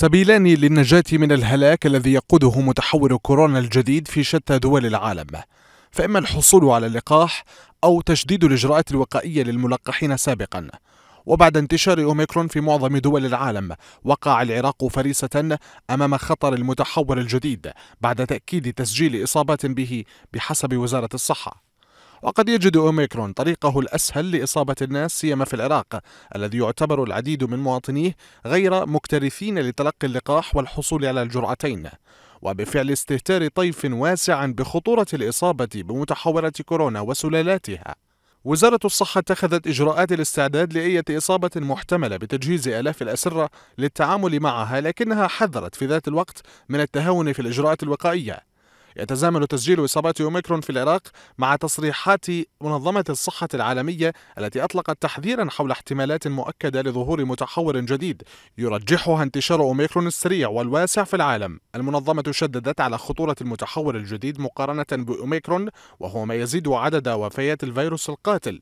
سبيلان للنجاة من الهلاك الذي يقوده متحور كورونا الجديد في شتى دول العالم فإما الحصول على اللقاح أو تشديد الإجراءات الوقائية للملقحين سابقا وبعد انتشار أوميكرون في معظم دول العالم وقع العراق فريسة أمام خطر المتحور الجديد بعد تأكيد تسجيل إصابات به بحسب وزارة الصحة وقد يجد أوميكرون طريقه الأسهل لإصابة الناس سيما في العراق الذي يعتبر العديد من مواطنيه غير مكترثين لتلقي اللقاح والحصول على الجرعتين وبفعل استهتار طيف واسع بخطورة الإصابة بمتحورة كورونا وسلالاتها وزارة الصحة اتخذت إجراءات الاستعداد لأية إصابة محتملة بتجهيز آلاف الأسرة للتعامل معها لكنها حذرت في ذات الوقت من التهاون في الإجراءات الوقائية يتزامن تسجيل اصابات أوميكرون في العراق مع تصريحات منظمة الصحة العالمية التي أطلقت تحذيرا حول احتمالات مؤكدة لظهور متحور جديد يرجحها انتشار أوميكرون السريع والواسع في العالم المنظمة شددت على خطورة المتحور الجديد مقارنة بأوميكرون وهو ما يزيد عدد وفيات الفيروس القاتل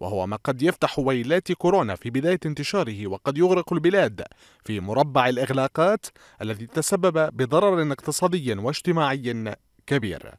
وهو ما قد يفتح ويلات كورونا في بداية انتشاره وقد يغرق البلاد في مربع الإغلاقات الذي تسبب بضرر اقتصادي واجتماعي كبير